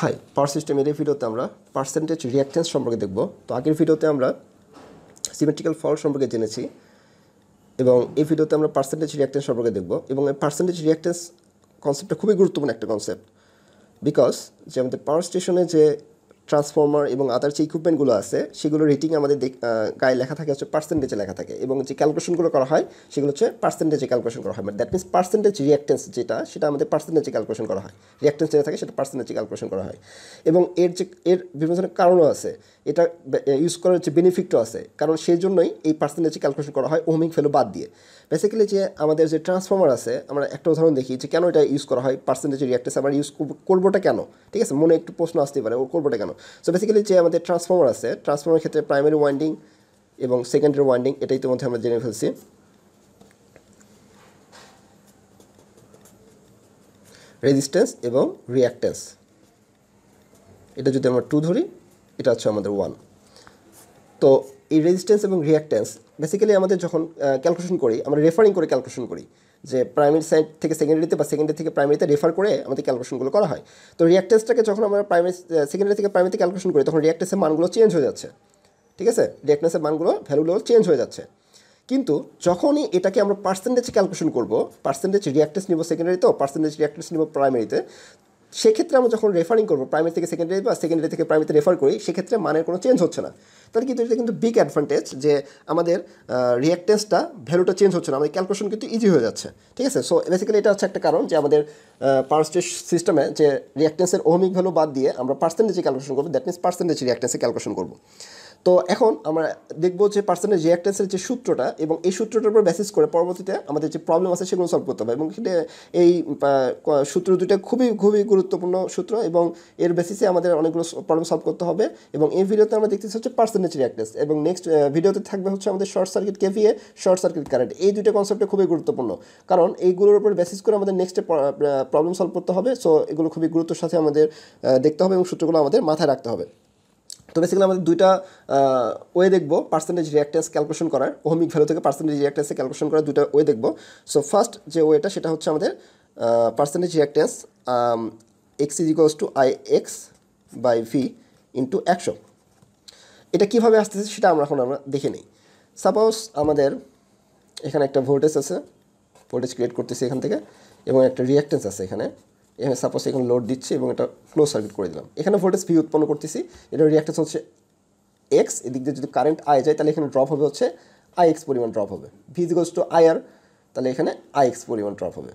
high পার সিস্টেমের এই ভিডিওতে আমরা পার্সেন্টেজ রিয়াক্টেন্স সম্পর্কে দেখব তো আগের ভিডিওতে আমরা সিমেট্রিক্যাল ফল সম্পর্কে জেনেছি এবং এই ভিডিওতে আমরা পার্সেন্টেজ রিয়াক্টেন্স সম্পর্কে দেখব এবং এই পার্সেন্টেজ রিয়াক্টেন্স কনসেপ্টটা খুবই গুরুত্বপূর্ণ একটা কনসেপ্ট বিকজ যে আমাদের পাওয়ার স্টেশনে যে ট্রান্সফর্মার এবং আদার যে ইকুইপমেন্টগুলো আছে সেগুলো রেটিং আমাদের গায়ে লেখা থাকে হচ্ছে পার্সেন্টেজে লেখা থাকে এবং যে ক্যালকুলেশনগুলো করা হয় সেগুলো হচ্ছে পার্সেন্টেজে ক্যালকুলেশন করা হয় মানে দ্যাট মিনস পার্সেন্টেজ রিয়াকটেন্স যেটা সেটা আমাদের পার্সেন্টেজে ক্যালকুলেশন করা হয় রিয়াক্টেন্স যেটা থাকে সেটা পার্সেন্টেজে ক্যালকুলেশন করা হয় এবং এর যে এর বিভিন্ন ধরনের কারণও আছে এটা ইউজ করার যে বেনিফিটও আছে কারণ সেই জন্যই এই পার্সেন্টেজে ক্যালকুলেশন করা হয় ওমিং ফেলো বাদ দিয়ে বেসিক্যালি যে আমাদের যে ট্রান্সফর্মার আছে আমরা একটা উদাহরণ দেখি যে কেন এটা ইউজ করা হয় পার্সেন্টেজ রিয়াক্টেন্স আমরা ইউজ করবোটা কেন ঠিক আছে মনে একটু প্রশ্ন আসতে পারে ও করবোটা কেন সো বেসিক্যালি যে আমাদের ট্রান্সফর্মার আছে ট্রান্সফর্মার ক্ষেত্রে প্রাইমারি ওয়াইন্ডিং এবং সেকেন্ডারি ওয়াইন্ডিং এটা ইতিমধ্যে আমরা জেনে ফেলছি রেজিস্ট্যান্স এবং রিয়াক্ট্যান্স এটা যদি আমরা টু ধরি এটা হচ্ছে আমাদের ওয়ান তো এই রেজিস্ট্যান্স এবং রিয়াক্ট্যান্স বেসিক্যালি আমাদের যখন ক্যালকুলেশন করি আমরা রেফারিং করে ক্যালকুলেশন করি যে প্রাইমারি সাইড থেকে সেকেন্ডারিতে বা সেকেন্ডারি থেকে প্রাইমারিতে রেফার করে আমাদের ক্যালকুলেশনগুলো করা হয় তো রিয়াক্টেন্সটাকে যখন আমরা প্রাইমারি সেকেন্ডারি থেকে প্রাইমারিতে ক্যালকুলেশন করি তখন রিয়াকটেন্সের মানগুলো চেঞ্জ হয়ে যাচ্ছে ঠিক আছে রিয়াকটেন্সের মানগুলো ভ্যালুগুলো চেঞ্জ হয়ে যাচ্ছে কিন্তু যখনই এটাকে আমরা পার্সেন্টেজ ক্যালকুলেশন করব পার্সেন্টেজ রিয়াক্টেন্স নিব সেকেন্ডারিতে তো পার্সেন্টেজ রিয়াক্টেন্স নিব প্রাইমারিতে সেক্ষেত্রে আমরা যখন রেফারিং করবো প্রাইমারি থেকে সেকেন্ডারি বা সেকেন্ডারি থেকে প্রাইমারিতে রেফার করি সেক্ষেত্রে মানের কোনো চেঞ্জ হচ্ছে না তাহলে কিন্তু এটা কিন্তু বিগ অ্যাডভান্টেজ যে আমাদের রিয়াক্টেন্সটা ভ্যালুটা চেঞ্জ হচ্ছে না আমাদের ক্যালকুলেশন কিন্তু ইজি হয়ে যাচ্ছে ঠিক আছে সো বেসিক্যালি এটা হচ্ছে একটা কারণ যে আমাদের পার্সটেজ সিস্টেমে যে রিয়াক্টেন্সের ওহমিক ভ্যালু বাদ দিয়ে আমরা পার্সেন্টেজে ক্যালকুলেশন করবো দ্যাট মিনস পার্সেন্টেজ রিয়াক্টেন্সে ক্যালকুলেশন করবো তো এখন আমরা দেখবো যে পার্সনের রিয়াক্টেন্সের যে সূত্রটা এবং এই সূত্রটার উপর বেসিস করে পরবর্তীতে আমাদের যে প্রবলেম আছে সেগুলো সলভ করতে হবে এবং এই সূত্র দুটো খুবই খুবই গুরুত্বপূর্ণ সূত্র এবং এর বেসিসে আমাদের অনেকগুলো প্রবলেম সলভ করতে হবে এবং এই ভিডিওতে আমরা দেখতেছি হচ্ছে পার্সেন্টেজ রিয়াকটেন্স এবং নেক্সট ভিডিওতে থাকবে হচ্ছে আমাদের short circuit KVA short circuit current এই দুটো কনসেপ্টটা খুবই গুরুত্বপূর্ণ কারণ এইগুলোর উপর বেসিস করে আমাদের নেক্সটে প্রবলেম সলভ করতে হবে সো এগুলো খুবই গুরুত্বের সাথে আমাদের দেখতে হবে এবং সূত্রগুলো আমাদের মাথায় রাখতে হবে তো বেসিক্যালি আমাদের দুইটা ওয়ে দেখবো পার্সেন্টেজ রিয়াক্টেন্স ক্যালকুলেশন করার ওহমিক ভ্যালু থেকে পার্সেন্টেজ রিয়াক্টেন্সে ক্যালকুলেশন করার দুইটা ওয়ে দেখবো সো ফার্স্ট যে ওয়েটা সেটা হচ্ছে আমাদের percentage reactance X is equals to I X by V into একশো এটা কীভাবে আসতেছে সেটা আমরা এখন আমরা দেখে নিই সাপোজ আমাদের এখানে একটা ভোল্টেজ আছে ভোল্টেজ ক্রিয়েট করতেছি এখান থেকে এবং একটা রিয়াক্টেন্স আছে এখানে এখানে সাপোজ এখানে লোড দিচ্ছি এবং এটা ক্লোজ সার্কিট করে দিলাম এখানে ভোল্টেজ ভি উৎপন্ন করতেছি এটা রিয়াক্টেন্স হচ্ছে এক্স এদিক দিয়ে যদি কারেন্ট আয় যায় তাহলে এখানে ড্রপ হবে হচ্ছে আই এক্স পরিমাণ ড্রপ হবে V equals to I R তাহলে এখানে আই এক্স পরিমাণ ড্রপ হবে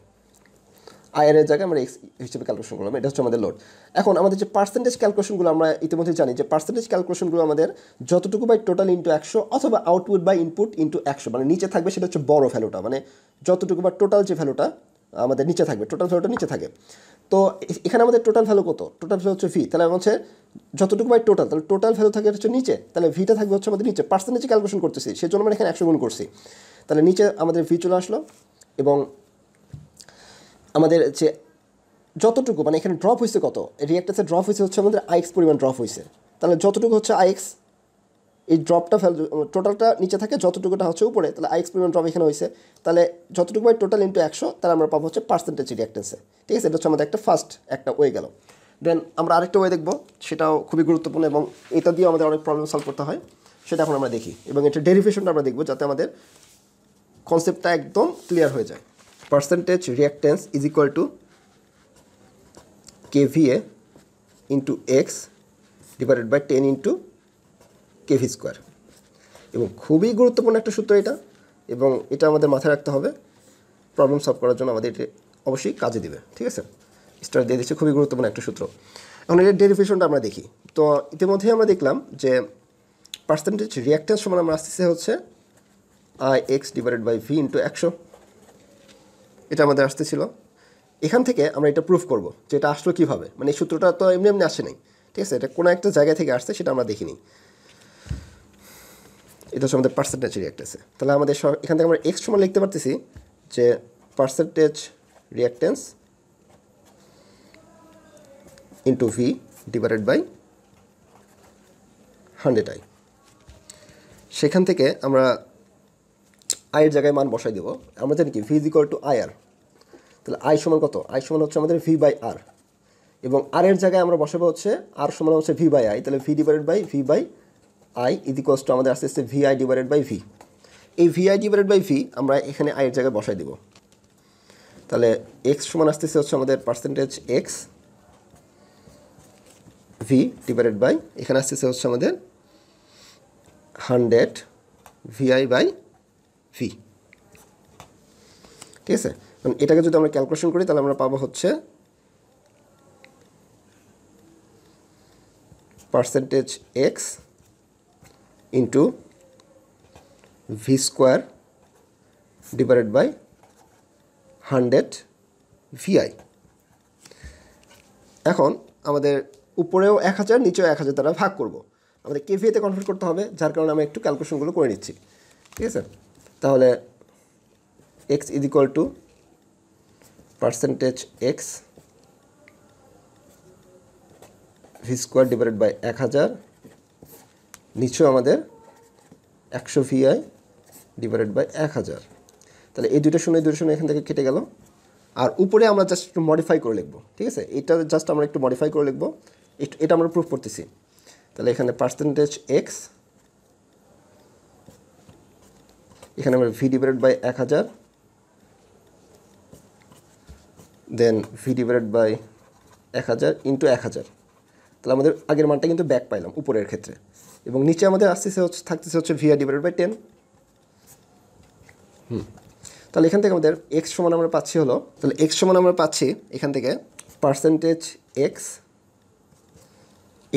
আয়ের জায়গায় আমরা এক্স হিসেবে ক্যালকুলেশন করলাম এটা হচ্ছে আমাদের লোড এখন আমাদের যে পার্সেন্টেজ ক্যালকুলেশনগুলো আমরা ইতিমধ্যে জানি যে পার্সেন্টেজ ক্যালকুলেশনগুলো আমাদের যতটুকু বাই টোটাল ইন্টু একশো অথবা আউটপুট বাই ইনপুট ইন্টু একশো মানে নিচে থাকবে সেটা হচ্ছে বড় ভ্যালুটা মানে যতটুকু বা টোটাল যে ভ্যালুটা আমাদের নিচে থাকবে টোটাল ভ্যালুটা নিচে থাকে তো এখানে আমাদের টোটাল ভ্যালু কত টোটাল ভ্যালু হচ্ছে ভি তাহলে হচ্ছে যতটুকু বাই টোটাল তাহলে টোটাল ভ্যালু থাকে হচ্ছে নিচে তাহলে ভিটা থাকবে হচ্ছে আমাদের নিচে পার্সেন্টেজ ক্যালকুলেশন করতেছি সেই জন্য আমরা এখানে একশো গুণ করছি তাহলে নিচে আমাদের ভি চলে আসলো এবং আমাদের যে যতটুকু মানে এখানে ড্রপ হয়েছে কত রিয়াক্টাসে ড্রপ হয়েছে হচ্ছে আমাদের আইএক্স পরিমাণ ড্রপ হয়েছে তাহলে যতটুকু হচ্ছে আইএক্স এই ড্রপটা ভ্যালু টোটালটা নিচে থাকে যতটুকুটা হচ্ছে উপরে তাহলে আই এক্সপেরিমেন্ট ড্রপ এখানে হয়েছে তাহলে যতটুকু বাই টোটাল ইন্টু একশো তাহলে আমরা পাবো হচ্ছে পার্সেন্টেজ রিয়াক্টেন্সে ঠিক আছে এটা হচ্ছে আমাদের একটা ফার্স্ট একটা ওয়ে গেল দেন আমরা আরেকটা ওয়ে দেখবো সেটাও খুবই গুরুত্বপূর্ণ এবং এটা দিয়ে আমাদের অনেক প্রবলেম সলভ করতে হয় সেটা এখন আমরা দেখি এবং এটা ডেরিভেশনটা আমরা দেখবো যাতে আমাদের কনসেপ্টটা একদম ক্লিয়ার হয়ে যায় percentage reactance is equal to KVA into X divided by ten into KV square এবং খুবই গুরুত্বপূর্ণ একটা সূত্র এটা এবং এটা আমাদের মাথায় রাখতে হবে প্রবলেম সলভ করার জন্য আমাদের এটা অবশ্যই কাজে দেবে ঠিক আছে স্টার দিয়ে দিচ্ছে খুবই গুরুত্বপূর্ণ একটা সূত্র এখন এটার ডেরিভেশনটা আমরা দেখি তো ইতিমধ্যেই আমরা দেখলাম যে পার্সেন্টেজ রিয়াক্টেন্স সমান আমরা আসতেছে হচ্ছে I X divided by V into একশো এটা আমাদের আসতেছিল এখান থেকে আমরা এটা প্রুফ করব যে এটা আসলো কীভাবে মানে এই সূত্রটা তো এমনি এমনি আসে নাই ঠিক আছে এটা কোনো একটা জায়গা থেকে আসছে সেটা আমরা দেখিনি এটা হচ্ছে আমাদের পার্সেন্টেজ রিয়াক্টেন্সে তাহলে আমাদের এখান থেকে আমরা এক্স সমান লিখতে পারতেছি যে percentage reactance into V divided by hundred I সেখান থেকে আমরা আয়ের জায়গায় মান বসাই দেব আমরা জানি কি V is equal to I R তাহলে আই সমান কত আই সমান হচ্ছে আমাদের ভি বাই আর এবং আর এর জায়গায় আমরা বসাবো হচ্ছে আর সমান হচ্ছে ভি বাই আই তাহলে V divided by V by I ইজিকোয়াস টু আমাদের আস্তে আস্তে V I divided by V এই V I divided by V আমরা এখানে আয়ের জায়গায় বসাই দিব তাহলে এক্স সমান আসতেছে হচ্ছে আমাদের percentage X V divided by এখানে আসতেছে হচ্ছে আমাদের হান্ড্রেড ভিআই বাই ভি ঠিক আছে মানে এটাকে যদি আমরা ক্যালকুলেশন করি তাহলে আমরা পাবো হচ্ছে percentage X into V square divided by hundred VI এখন আমাদের উপরেও এক হাজার নিচেও এক হাজার দ্বারা ভাগ করব আমাদের কেভিএতে কনভার্ট করতে হবে যার কারণে আমি একটু ক্যালকুলেশনগুলো করে নিচ্ছি ঠিক আছে তাহলে X equal to percentage X V square divided by এক হাজার নিচু আমাদের একশো ভিআই ডিভাইডেড বাই এক হাজার তাহলে এই দুটো শূন্য দুটো শূন্য এখান থেকে কেটে গেল আর উপরে আমরা জাস্ট একটু মডিফাই করে লিখবো ঠিক আছে এটা জাস্ট আমরা একটু মডিফাই করে লিখবো এটা আমরা প্রুফ করতেছি তাহলে এখানে পার্সেন্টেজ এক্স এখানে আমরা ভি ডিভাইডেড বাই এক হাজার দেন ভি ডিভাইডেড বাই এক হাজার ইন্টু এক হাজার তাহলে আমাদের আগের মানটা কিন্তু ব্যাক পাইলাম উপরের ক্ষেত্রে এবং নিচে আমাদের আসতেছে হচ্ছে থাকতেছে হচ্ছে ভিআর ডিভাইডেড বাই টেন হুম তাহলে এখান থেকে আমাদের এক্স সমান আমরা পাচ্ছি হলো তাহলে এক্স সমান আমরা পাচ্ছি এখান থেকে পার্সেন্টেজ এক্স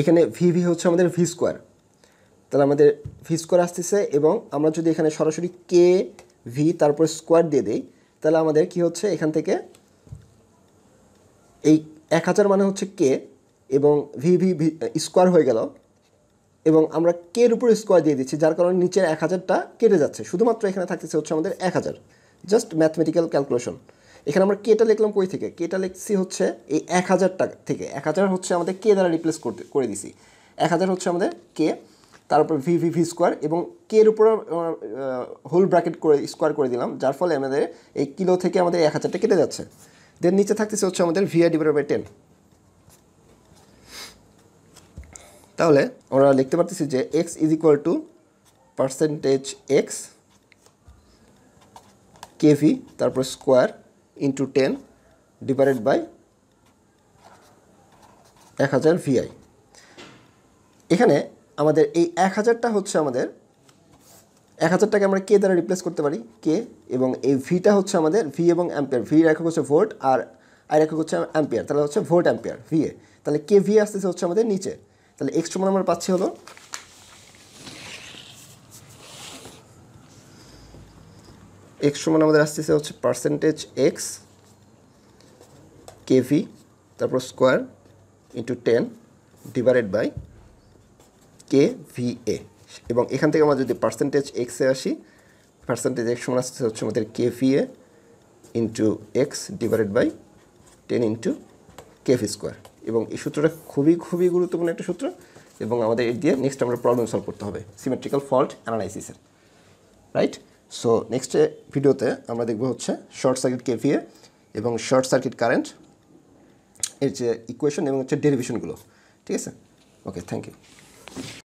এখানে ভি ভি হচ্ছে আমাদের ভি স্কোয়ার তাহলে আমাদের ভি স্কোয়ার আসতেছে এবং আমরা যদি এখানে সরাসরি কে ভি তারপর স্কোয়ার দিয়ে দিই তাহলে আমাদের কি হচ্ছে এখান থেকে এই এক হাজার মানে হচ্ছে কে এবং ভি ভি স্কোয়ার হয়ে গেল এবং আমরা কে এর উপর স্কোয়ার দিয়ে দিচ্ছি যার কারণে নিচের এক হাজারটা কেটে যাচ্ছে শুধুমাত্র এখানে থাকতেছে হচ্ছে আমাদের এক হাজার জাস্ট ম্যাথমেটিক্যাল ক্যালকুলেশন এখানে আমরা কেটা লিখলাম কই থেকে কেটা লিখছি হচ্ছে এই এক হাজার টাকা থেকে এক হাজার হচ্ছে আমাদের কে দ্বারা রিপ্লেস করতে করে দিছি এক হাজার হচ্ছে আমাদের কে তারপর ভি ভি ভি স্কোয়ার এবং কের উপর হোল ব্র্যাকেট করে স্কোয়ার করে দিলাম যার ফলে আমাদের এই কিলো থেকে আমাদের এক হাজারটা কেটে যাচ্ছে দেন নিচে থাকতেছে হচ্ছে আমাদের ভিআই ডিভাইড বাই টেন তাহলে আমরা লিখতে পারতেছি যে X is equal to percentage X KV তারপর square into ten divided by এক হাজার ভিআই এখানে আমাদের এই এক হাজারটা হচ্ছে আমাদের এক হাজারটাকে আমরা কে দ্বারা রিপ্লেস করতে পারি কে এবং এই ভিটা হচ্ছে আমাদের ভি এবং অ্যাম্পিয়ার ভি রেখা হচ্ছে ভোল্ট আর আই রেখা হচ্ছে অ্যাম্পিয়ার তাহলে হচ্ছে ভোল্ট অ্যাম্পিয়ার ভিএ তাহলে কে ভি আসতেছে হচ্ছে আমাদের নিচে তাহলে এক্স সমান আমরা পাচ্ছি হলো এক্স সমান আমাদের আসতেছে হচ্ছে পার্সেন্টেজ এক্স কেভি তারপর square into ten divided by K V A এবং এখান থেকে আমরা যদি পার্সেন্টেজ এক্সে আসি পার্সেন্টেজ এক্স সমান আসতেছে হচ্ছে আমাদের K V A into X divided by ten into KV square এবং এই সূত্রটা খুবই খুবই গুরুত্বপূর্ণ একটা সূত্র এবং আমাদের এর দিয়ে নেক্সট আমরা প্রবলেম সলভ করতে হবে সিমেট্রিক্যাল ফল্ট অ্যানালাইসিসের রাইট সো নেক্সট ভিডিওতে আমরা দেখব হচ্ছে শর্ট সার্কিট কেভিএ এবং শর্ট সার্কিট কারেন্ট এর যে ইকুয়েশন এবং হচ্ছে ডেরিভেশনগুলো ঠিক আছে ওকে থ্যাংক ইউ